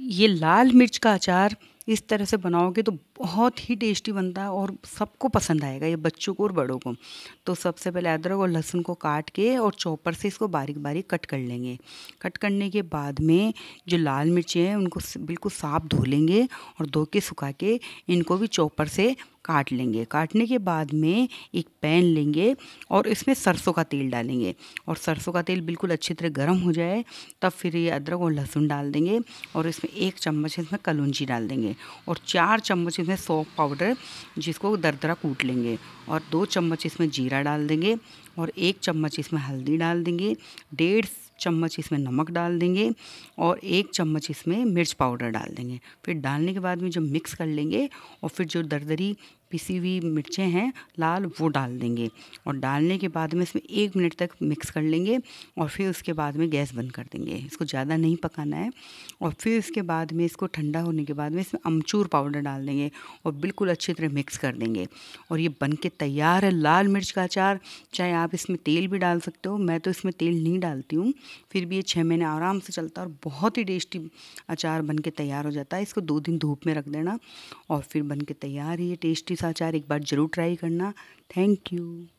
ये लाल मिर्च का अचार इस तरह से बनाओगे तो बहुत ही टेस्टी बनता है और सबको पसंद आएगा ये बच्चों को और बड़ों को तो सबसे पहले अदरक और लहसुन को काट के और चॉपर से इसको बारीक बारीक कट कर लेंगे कट करने के बाद में जो लाल मिर्चें हैं उनको बिल्कुल साफ धो लेंगे और धो के सुखा के इनको भी चॉपर से काट लेंगे काटने के बाद में एक पैन लेंगे और इसमें सरसों का तेल डालेंगे और सरसों का तेल बिल्कुल अच्छी तरह गर्म हो जाए तब फिर ये अदरक और लहसुन डाल देंगे और इसमें एक चम्मच इसमें कलौंजी डाल देंगे और चार चम्मच इसमें सौंफ पाउडर जिसको दरदरा कूट लेंगे और दो चम्मच इसमें जीरा डाल देंगे और एक चम्मच इसमें हल्दी डाल देंगे डेढ़ चम्मच इसमें नमक डाल देंगे और एक चम्मच इसमें मिर्च पाउडर डाल देंगे फिर डालने के बाद में जब मिक्स कर लेंगे और फिर जो दरदरी पिसी हुई मिर्चें हैं लाल वो डाल देंगे और डालने के बाद में इसमें एक मिनट तक मिक्स कर लेंगे और फिर उसके बाद में गैस बंद कर देंगे इसको ज़्यादा नहीं पकाना है और फिर उसके बाद में इसको ठंडा होने के बाद में इसमें अमचूर पाउडर डाल देंगे और बिल्कुल अच्छी तरह मिक्स कर देंगे और ये बन के तैयार है लाल मिर्च का अचार चाहे आप आप इसमें तेल भी डाल सकते हो मैं तो इसमें तेल नहीं डालती हूँ फिर भी ये छः महीने आराम से चलता है और बहुत ही टेस्टी अचार बन के तैयार हो जाता है इसको दो दिन धूप में रख देना और फिर बन के तैयार ही ये टेस्टी सा अचार एक बार ज़रूर ट्राई करना थैंक यू